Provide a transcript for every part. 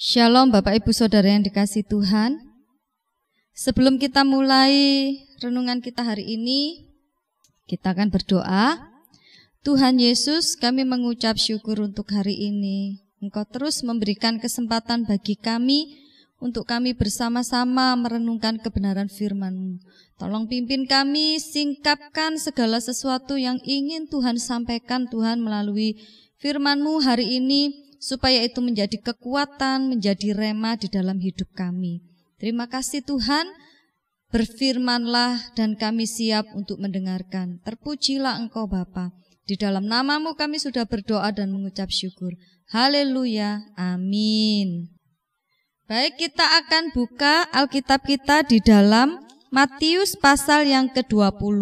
Shalom Bapak Ibu Saudara yang dikasih Tuhan. Sebelum kita mulai renungan kita hari ini, kita akan berdoa. Tuhan Yesus, kami mengucap syukur untuk hari ini. Engkau terus memberikan kesempatan bagi kami untuk kami bersama-sama merenungkan kebenaran firman-Mu. Tolong pimpin kami, singkapkan segala sesuatu yang ingin Tuhan sampaikan Tuhan melalui firman-Mu hari ini supaya itu menjadi kekuatan, menjadi rema di dalam hidup kami. Terima kasih Tuhan, berfirmanlah dan kami siap untuk mendengarkan. Terpujilah Engkau Bapa. Di dalam namamu kami sudah berdoa dan mengucap syukur. Haleluya. Amin. Baik, kita akan buka Alkitab kita di dalam Matius pasal yang ke-20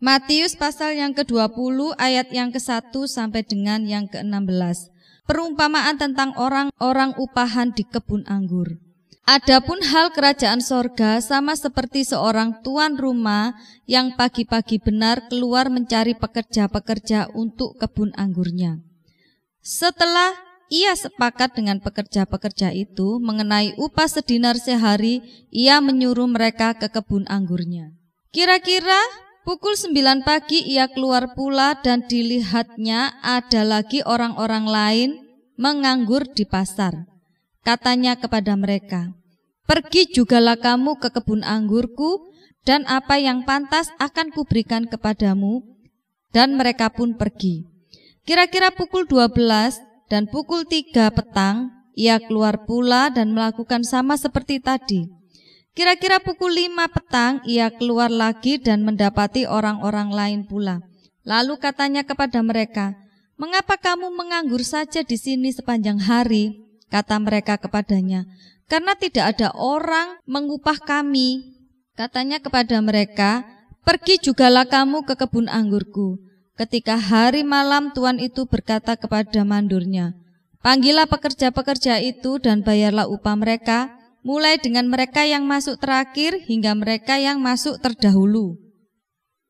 Matius pasal yang ke-20 ayat yang ke-1 sampai dengan yang ke-16. Perumpamaan tentang orang-orang upahan di kebun anggur. Adapun hal kerajaan sorga sama seperti seorang tuan rumah yang pagi-pagi benar keluar mencari pekerja-pekerja untuk kebun anggurnya. Setelah ia sepakat dengan pekerja-pekerja itu mengenai upah sedinar sehari, ia menyuruh mereka ke kebun anggurnya. Kira-kira Pukul sembilan pagi ia keluar pula dan dilihatnya ada lagi orang-orang lain menganggur di pasar. Katanya kepada mereka, Pergi jugalah kamu ke kebun anggurku, dan apa yang pantas akan kuberikan kepadamu. Dan mereka pun pergi. Kira-kira pukul dua belas dan pukul tiga petang, ia keluar pula dan melakukan sama seperti tadi. Kira-kira pukul lima petang ia keluar lagi dan mendapati orang-orang lain pula. Lalu katanya kepada mereka, "Mengapa kamu menganggur saja di sini sepanjang hari?" Kata mereka kepadanya, "Karena tidak ada orang mengupah kami." Katanya kepada mereka, "Pergi jugalah kamu ke kebun anggurku." Ketika hari malam tuan itu berkata kepada mandurnya, "Panggillah pekerja-pekerja itu dan bayarlah upah mereka." mulai dengan mereka yang masuk terakhir hingga mereka yang masuk terdahulu.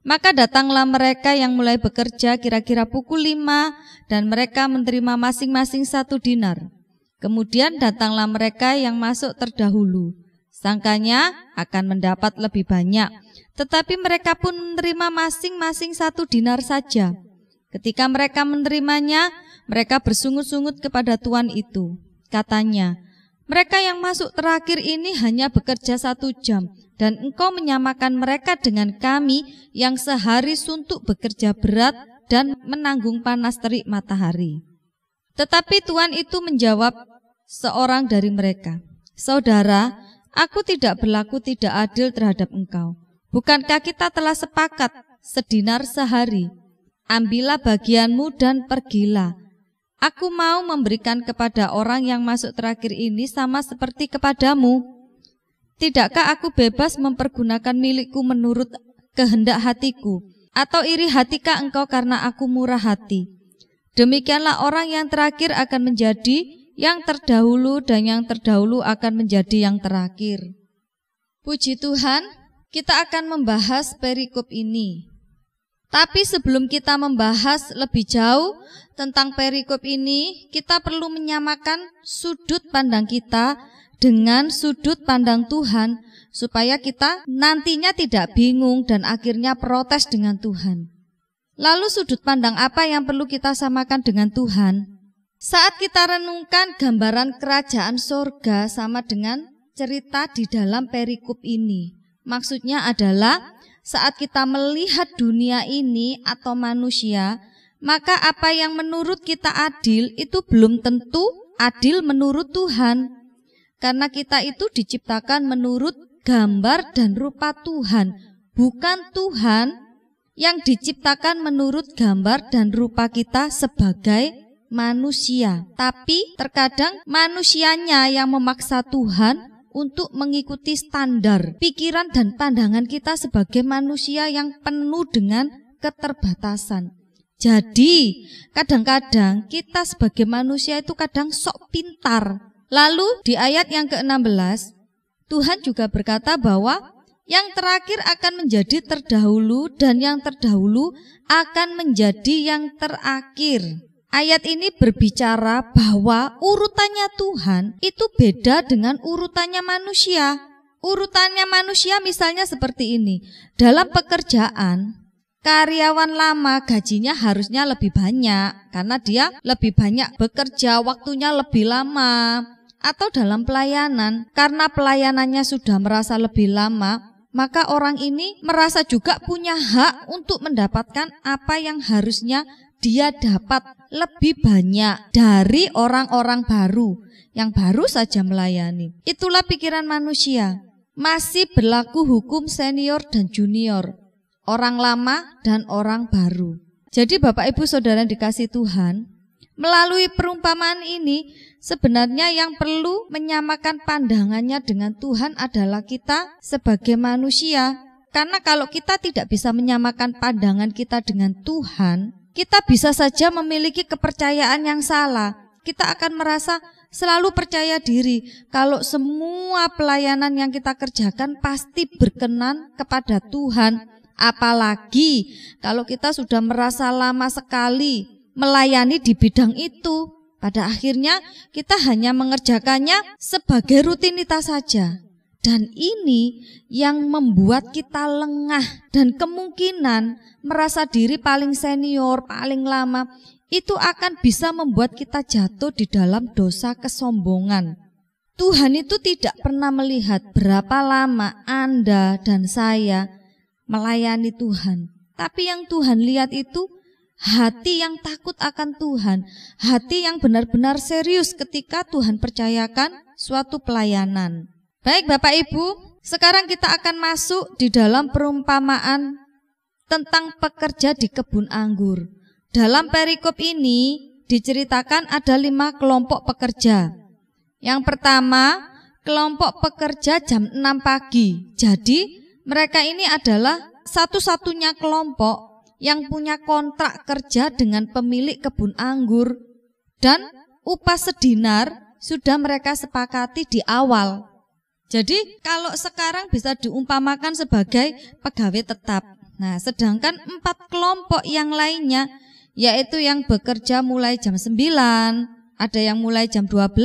Maka datanglah mereka yang mulai bekerja kira-kira pukul lima dan mereka menerima masing-masing satu dinar. Kemudian datanglah mereka yang masuk terdahulu. Sangkanya akan mendapat lebih banyak, tetapi mereka pun menerima masing-masing satu dinar saja. Ketika mereka menerimanya, mereka bersungut-sungut kepada tuan itu. Katanya, mereka yang masuk terakhir ini hanya bekerja satu jam, dan engkau menyamakan mereka dengan kami yang sehari suntuk bekerja berat dan menanggung panas terik matahari. Tetapi Tuhan itu menjawab seorang dari mereka, Saudara, aku tidak berlaku tidak adil terhadap engkau. Bukankah kita telah sepakat sedinar sehari? Ambillah bagianmu dan pergilah. Aku mau memberikan kepada orang yang masuk terakhir ini sama seperti kepadamu. Tidakkah aku bebas mempergunakan milikku menurut kehendak hatiku? Atau iri hatikah engkau karena aku murah hati? Demikianlah orang yang terakhir akan menjadi yang terdahulu dan yang terdahulu akan menjadi yang terakhir. Puji Tuhan, kita akan membahas perikop ini. Tapi sebelum kita membahas lebih jauh tentang perikop ini, kita perlu menyamakan sudut pandang kita dengan sudut pandang Tuhan supaya kita nantinya tidak bingung dan akhirnya protes dengan Tuhan. Lalu sudut pandang apa yang perlu kita samakan dengan Tuhan? Saat kita renungkan gambaran kerajaan sorga sama dengan cerita di dalam perikop ini, maksudnya adalah saat kita melihat dunia ini atau manusia, maka apa yang menurut kita adil itu belum tentu adil menurut Tuhan. Karena kita itu diciptakan menurut gambar dan rupa Tuhan, bukan Tuhan yang diciptakan menurut gambar dan rupa kita sebagai manusia. Tapi terkadang manusianya yang memaksa Tuhan untuk mengikuti standar pikiran dan pandangan kita sebagai manusia yang penuh dengan keterbatasan. Jadi, kadang-kadang kita sebagai manusia itu kadang sok pintar. Lalu di ayat yang ke-16, Tuhan juga berkata bahwa yang terakhir akan menjadi terdahulu dan yang terdahulu akan menjadi yang terakhir. Ayat ini berbicara bahwa urutannya Tuhan itu beda dengan urutannya manusia. Urutannya manusia misalnya seperti ini. Dalam pekerjaan, karyawan lama gajinya harusnya lebih banyak karena dia lebih banyak bekerja, waktunya lebih lama. Atau dalam pelayanan, karena pelayanannya sudah merasa lebih lama, maka orang ini merasa juga punya hak untuk mendapatkan apa yang harusnya dia dapat lebih banyak dari orang-orang baru yang baru saja melayani. Itulah pikiran manusia. Masih berlaku hukum senior dan junior, orang lama dan orang baru. Jadi Bapak Ibu Saudara yang dikasih Tuhan, melalui perumpamaan ini sebenarnya yang perlu menyamakan pandangannya dengan Tuhan adalah kita sebagai manusia. Karena kalau kita tidak bisa menyamakan pandangan kita dengan Tuhan, kita bisa saja memiliki kepercayaan yang salah. Kita akan merasa selalu percaya diri kalau semua pelayanan yang kita kerjakan pasti berkenan kepada Tuhan. Apalagi kalau kita sudah merasa lama sekali melayani di bidang itu, pada akhirnya kita hanya mengerjakannya sebagai rutinitas saja. Dan ini yang membuat kita lengah dan kemungkinan merasa diri paling senior, paling lama, itu akan bisa membuat kita jatuh di dalam dosa kesombongan. Tuhan itu tidak pernah melihat berapa lama Anda dan saya melayani Tuhan. Tapi yang Tuhan lihat itu hati yang takut akan Tuhan, hati yang benar-benar serius ketika Tuhan percayakan suatu pelayanan. Baik Bapak Ibu, sekarang kita akan masuk di dalam perumpamaan tentang pekerja di kebun anggur. Dalam perikop ini diceritakan ada lima kelompok pekerja. Yang pertama, kelompok pekerja jam 6 pagi. Jadi, mereka ini adalah satu-satunya kelompok yang punya kontrak kerja dengan pemilik kebun anggur dan upah sedinar sudah mereka sepakati di awal jadi kalau sekarang bisa diumpamakan sebagai pegawai tetap. Nah, sedangkan empat kelompok yang lainnya yaitu yang bekerja mulai jam 9, ada yang mulai jam 12,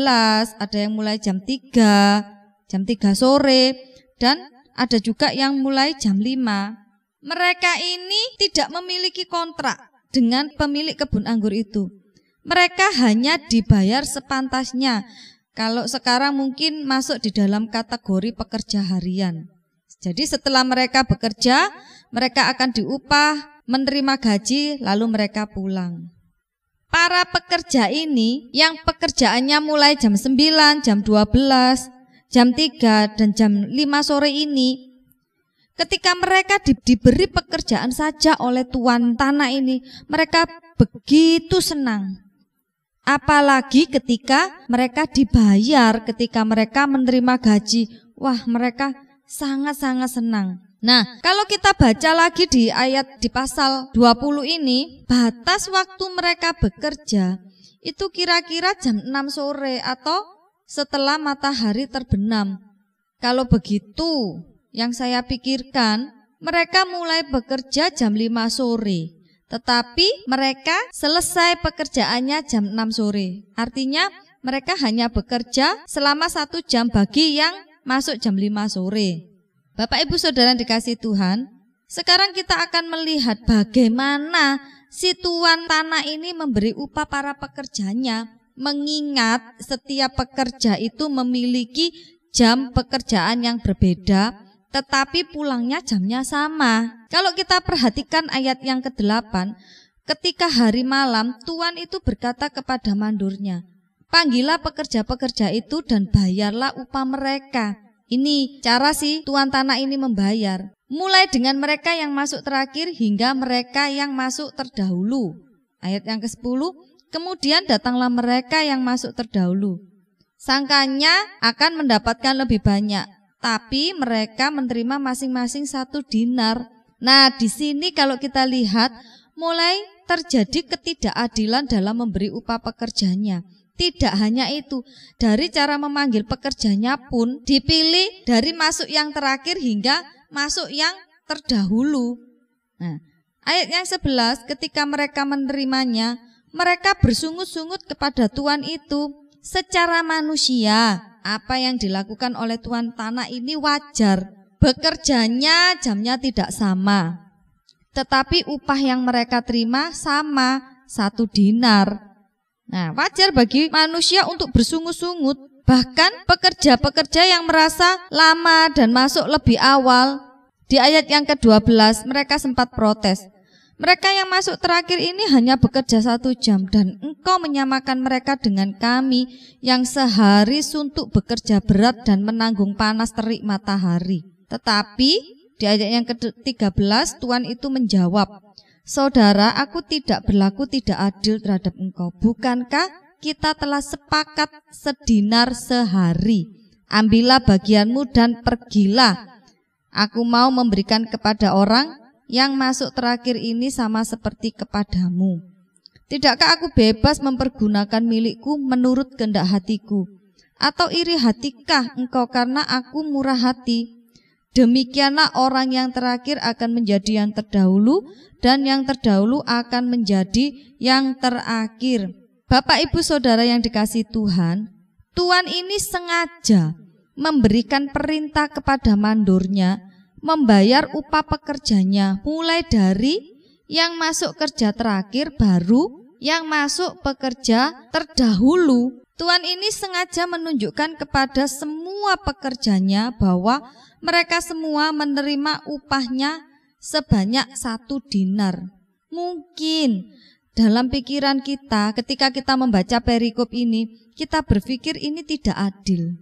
ada yang mulai jam 3, jam 3 sore dan ada juga yang mulai jam 5. Mereka ini tidak memiliki kontrak dengan pemilik kebun anggur itu. Mereka hanya dibayar sepantasnya kalau sekarang mungkin masuk di dalam kategori pekerja harian. Jadi setelah mereka bekerja, mereka akan diupah, menerima gaji, lalu mereka pulang. Para pekerja ini yang pekerjaannya mulai jam 9, jam 12, jam 3, dan jam 5 sore ini, ketika mereka di, diberi pekerjaan saja oleh tuan tanah ini, mereka begitu senang. Apalagi ketika mereka dibayar, ketika mereka menerima gaji. Wah, mereka sangat-sangat senang. Nah, kalau kita baca lagi di ayat di pasal 20 ini, batas waktu mereka bekerja itu kira-kira jam 6 sore atau setelah matahari terbenam. Kalau begitu, yang saya pikirkan, mereka mulai bekerja jam 5 sore. Tetapi mereka selesai pekerjaannya jam 6 sore. Artinya mereka hanya bekerja selama satu jam bagi yang masuk jam 5 sore. Bapak Ibu Saudara dikasih Tuhan, sekarang kita akan melihat bagaimana si tuan tanah ini memberi upah para pekerjanya mengingat setiap pekerja itu memiliki jam pekerjaan yang berbeda tetapi pulangnya jamnya sama. Kalau kita perhatikan ayat yang ke-8, ketika hari malam Tuhan itu berkata kepada mandurnya, "Panggillah pekerja-pekerja itu dan bayarlah upah mereka." Ini cara sih tuan tanah ini membayar. Mulai dengan mereka yang masuk terakhir hingga mereka yang masuk terdahulu. Ayat yang ke-10, kemudian datanglah mereka yang masuk terdahulu. Sangkanya akan mendapatkan lebih banyak, tapi mereka menerima masing-masing satu dinar. Nah, di sini kalau kita lihat mulai terjadi ketidakadilan dalam memberi upah pekerjanya. Tidak hanya itu, dari cara memanggil pekerjanya pun dipilih dari masuk yang terakhir hingga masuk yang terdahulu. Nah, ayat yang 11 ketika mereka menerimanya, mereka bersungut-sungut kepada Tuhan itu secara manusia apa yang dilakukan oleh tuan tanah ini wajar. Bekerjanya jamnya tidak sama. Tetapi upah yang mereka terima sama, satu dinar. Nah, wajar bagi manusia untuk bersungut-sungut. Bahkan pekerja-pekerja yang merasa lama dan masuk lebih awal. Di ayat yang ke-12 mereka sempat protes. Mereka yang masuk terakhir ini hanya bekerja satu jam dan engkau menyamakan mereka dengan kami yang sehari suntuk bekerja berat dan menanggung panas terik matahari. Tetapi di ayat yang ke-13 Tuhan itu menjawab, Saudara, aku tidak berlaku tidak adil terhadap engkau. Bukankah kita telah sepakat sedinar sehari? Ambillah bagianmu dan pergilah. Aku mau memberikan kepada orang yang masuk terakhir ini sama seperti kepadamu. Tidakkah aku bebas mempergunakan milikku menurut kehendak hatiku? Atau iri hatikah engkau karena aku murah hati? Demikianlah orang yang terakhir akan menjadi yang terdahulu dan yang terdahulu akan menjadi yang terakhir. Bapak Ibu Saudara yang dikasih Tuhan, Tuhan ini sengaja memberikan perintah kepada Mandurnya membayar upah pekerjanya mulai dari yang masuk kerja terakhir baru yang masuk pekerja terdahulu. Tuhan ini sengaja menunjukkan kepada semua pekerjanya bahwa mereka semua menerima upahnya sebanyak satu dinar. Mungkin dalam pikiran kita ketika kita membaca perikop ini, kita berpikir ini tidak adil.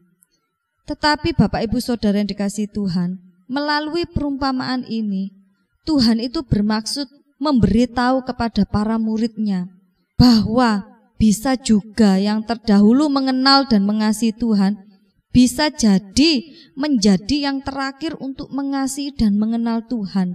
Tetapi Bapak Ibu Saudara yang dikasih Tuhan, Melalui perumpamaan ini, Tuhan itu bermaksud memberitahu kepada para muridnya bahwa bisa juga yang terdahulu mengenal dan mengasihi Tuhan, bisa jadi menjadi yang terakhir untuk mengasihi dan mengenal Tuhan,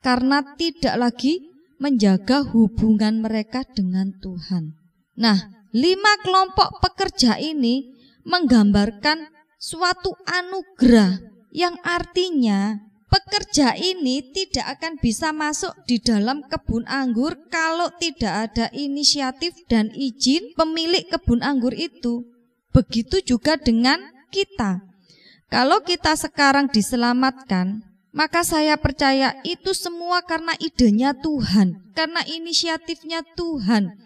karena tidak lagi menjaga hubungan mereka dengan Tuhan. Nah, lima kelompok pekerja ini menggambarkan suatu anugerah yang artinya pekerja ini tidak akan bisa masuk di dalam kebun anggur kalau tidak ada inisiatif dan izin pemilik kebun anggur itu. Begitu juga dengan kita. Kalau kita sekarang diselamatkan, maka saya percaya itu semua karena idenya Tuhan, karena inisiatifnya Tuhan,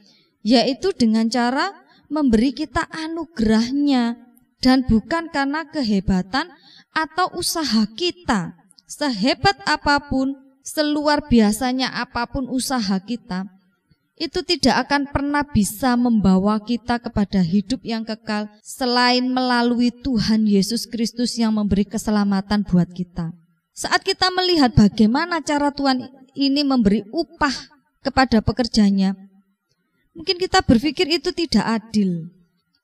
yaitu dengan cara memberi kita anugerahnya dan bukan karena kehebatan atau usaha kita, sehebat apapun, seluar biasanya apapun usaha kita, itu tidak akan pernah bisa membawa kita kepada hidup yang kekal selain melalui Tuhan Yesus Kristus yang memberi keselamatan buat kita. Saat kita melihat bagaimana cara Tuhan ini memberi upah kepada pekerjanya, mungkin kita berpikir itu tidak adil.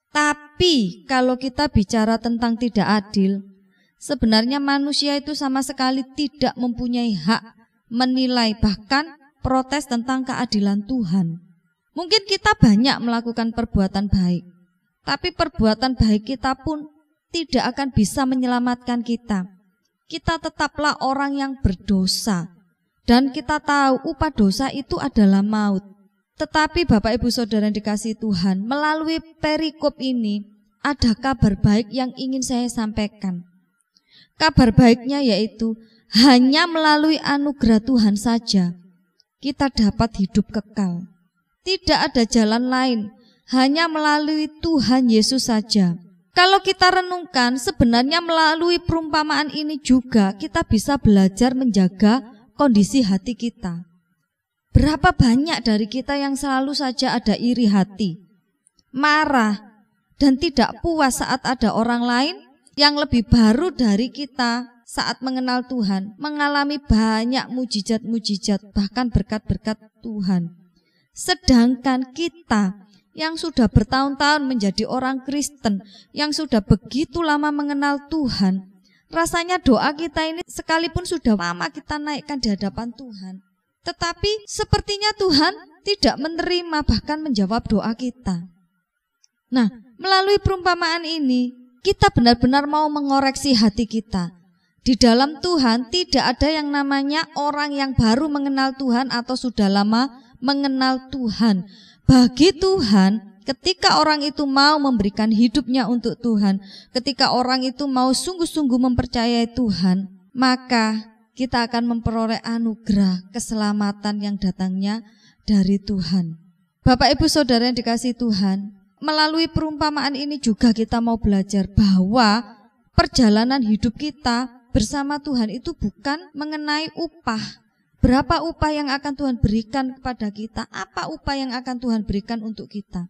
Tapi kalau kita bicara tentang tidak adil, Sebenarnya manusia itu sama sekali tidak mempunyai hak menilai bahkan protes tentang keadilan Tuhan. Mungkin kita banyak melakukan perbuatan baik, tapi perbuatan baik kita pun tidak akan bisa menyelamatkan kita. Kita tetaplah orang yang berdosa, dan kita tahu upah dosa itu adalah maut. Tetapi Bapak Ibu Saudara yang dikasih Tuhan, melalui perikop ini ada kabar baik yang ingin saya sampaikan. Kabar baiknya yaitu hanya melalui anugerah Tuhan saja kita dapat hidup kekal. Tidak ada jalan lain, hanya melalui Tuhan Yesus saja. Kalau kita renungkan, sebenarnya melalui perumpamaan ini juga kita bisa belajar menjaga kondisi hati kita. Berapa banyak dari kita yang selalu saja ada iri hati, marah, dan tidak puas saat ada orang lain yang lebih baru dari kita saat mengenal Tuhan, mengalami banyak mujizat-mujizat, bahkan berkat-berkat Tuhan. Sedangkan kita yang sudah bertahun-tahun menjadi orang Kristen, yang sudah begitu lama mengenal Tuhan, rasanya doa kita ini sekalipun sudah lama kita naikkan di hadapan Tuhan. Tetapi sepertinya Tuhan tidak menerima bahkan menjawab doa kita. Nah, melalui perumpamaan ini, kita benar-benar mau mengoreksi hati kita. Di dalam Tuhan tidak ada yang namanya orang yang baru mengenal Tuhan atau sudah lama mengenal Tuhan. Bagi Tuhan, ketika orang itu mau memberikan hidupnya untuk Tuhan, ketika orang itu mau sungguh-sungguh mempercayai Tuhan, maka kita akan memperoleh anugerah keselamatan yang datangnya dari Tuhan. Bapak Ibu Saudara yang dikasih Tuhan, melalui perumpamaan ini juga kita mau belajar bahwa perjalanan hidup kita bersama Tuhan itu bukan mengenai upah. Berapa upah yang akan Tuhan berikan kepada kita? Apa upah yang akan Tuhan berikan untuk kita?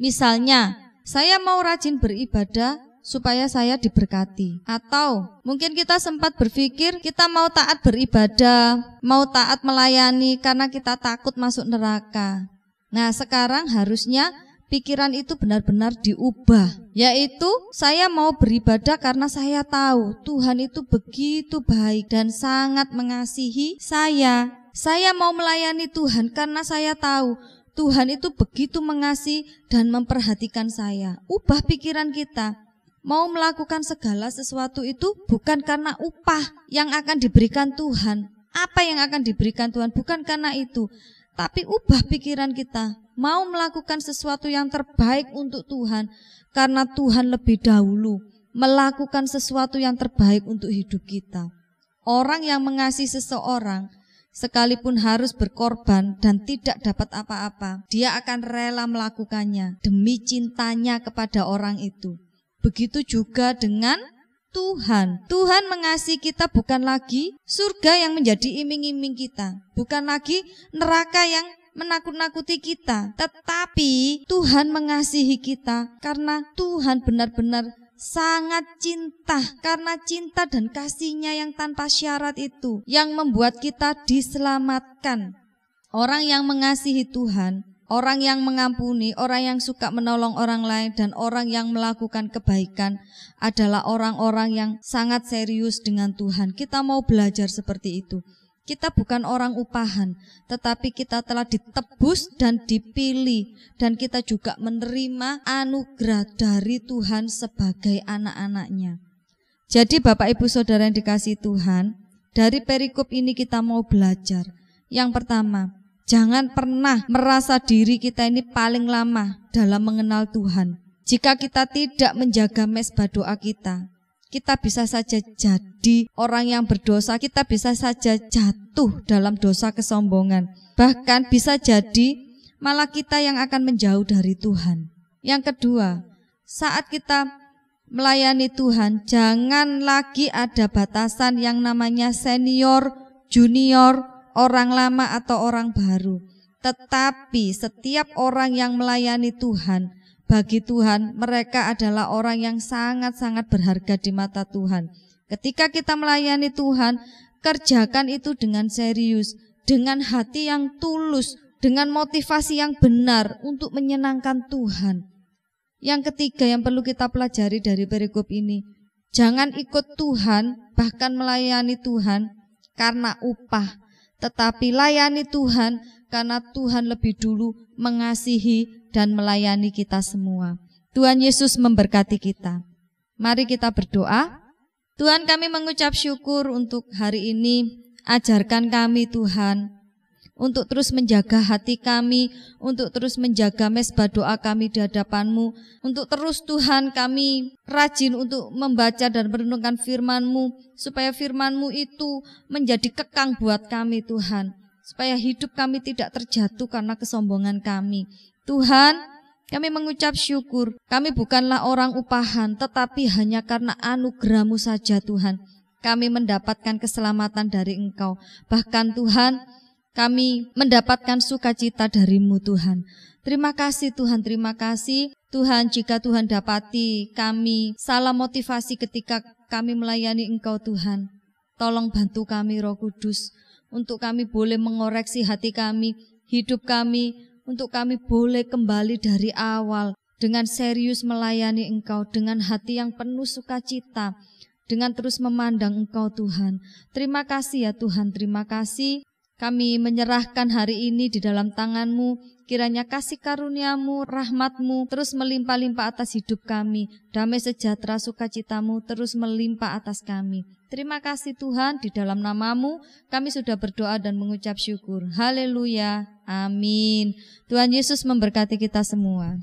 Misalnya, saya mau rajin beribadah supaya saya diberkati. Atau mungkin kita sempat berpikir kita mau taat beribadah, mau taat melayani karena kita takut masuk neraka. Nah, sekarang harusnya pikiran itu benar-benar diubah, yaitu saya mau beribadah karena saya tahu Tuhan itu begitu baik dan sangat mengasihi saya. Saya mau melayani Tuhan karena saya tahu Tuhan itu begitu mengasihi dan memperhatikan saya. Ubah pikiran kita. Mau melakukan segala sesuatu itu bukan karena upah yang akan diberikan Tuhan. Apa yang akan diberikan Tuhan bukan karena itu, tapi ubah pikiran kita mau melakukan sesuatu yang terbaik untuk Tuhan karena Tuhan lebih dahulu melakukan sesuatu yang terbaik untuk hidup kita. Orang yang mengasihi seseorang sekalipun harus berkorban dan tidak dapat apa-apa, dia akan rela melakukannya demi cintanya kepada orang itu. Begitu juga dengan Tuhan. Tuhan mengasihi kita bukan lagi surga yang menjadi iming-iming kita, bukan lagi neraka yang menakut-nakuti kita, tetapi Tuhan mengasihi kita karena Tuhan benar-benar sangat cinta karena cinta dan kasihnya yang tanpa syarat itu yang membuat kita diselamatkan. Orang yang mengasihi Tuhan, orang yang mengampuni, orang yang suka menolong orang lain dan orang yang melakukan kebaikan adalah orang-orang yang sangat serius dengan Tuhan. Kita mau belajar seperti itu. Kita bukan orang upahan, tetapi kita telah ditebus dan dipilih dan kita juga menerima anugerah dari Tuhan sebagai anak-anaknya. Jadi Bapak Ibu Saudara yang dikasih Tuhan, dari perikop ini kita mau belajar. Yang pertama, jangan pernah merasa diri kita ini paling lama dalam mengenal Tuhan. Jika kita tidak menjaga mesbah doa kita, kita bisa saja jadi orang yang berdosa, kita bisa saja jatuh dalam dosa kesombongan. Bahkan bisa jadi malah kita yang akan menjauh dari Tuhan. Yang kedua, saat kita melayani Tuhan, jangan lagi ada batasan yang namanya senior, junior, orang lama atau orang baru. Tetapi setiap orang yang melayani Tuhan, bagi Tuhan, mereka adalah orang yang sangat-sangat berharga di mata Tuhan. Ketika kita melayani Tuhan, kerjakan itu dengan serius, dengan hati yang tulus, dengan motivasi yang benar untuk menyenangkan Tuhan. Yang ketiga yang perlu kita pelajari dari perikop ini, jangan ikut Tuhan, bahkan melayani Tuhan karena upah, tetapi layani Tuhan karena Tuhan lebih dulu mengasihi dan melayani kita semua. Tuhan Yesus memberkati kita. Mari kita berdoa. Tuhan kami mengucap syukur untuk hari ini. Ajarkan kami Tuhan untuk terus menjaga hati kami, untuk terus menjaga mesbah doa kami di hadapanmu, untuk terus Tuhan kami rajin untuk membaca dan merenungkan firmanmu, supaya firmanmu itu menjadi kekang buat kami Tuhan supaya hidup kami tidak terjatuh karena kesombongan kami. Tuhan, kami mengucap syukur. Kami bukanlah orang upahan, tetapi hanya karena anugerahmu saja Tuhan. Kami mendapatkan keselamatan dari Engkau. Bahkan Tuhan, kami mendapatkan sukacita darimu Tuhan. Terima kasih Tuhan, terima kasih. Tuhan, jika Tuhan dapati kami salah motivasi ketika kami melayani Engkau Tuhan, tolong bantu kami Roh Kudus untuk kami boleh mengoreksi hati kami, hidup kami, untuk kami boleh kembali dari awal dengan serius melayani Engkau dengan hati yang penuh sukacita, dengan terus memandang Engkau Tuhan. Terima kasih ya Tuhan, terima kasih. Kami menyerahkan hari ini di dalam tangan-Mu, kiranya kasih karuniamu, rahmatmu terus melimpah-limpah atas hidup kami. Damai sejahtera sukacitamu terus melimpah atas kami. Terima kasih Tuhan, di dalam namamu kami sudah berdoa dan mengucap syukur. Haleluya, amin. Tuhan Yesus memberkati kita semua.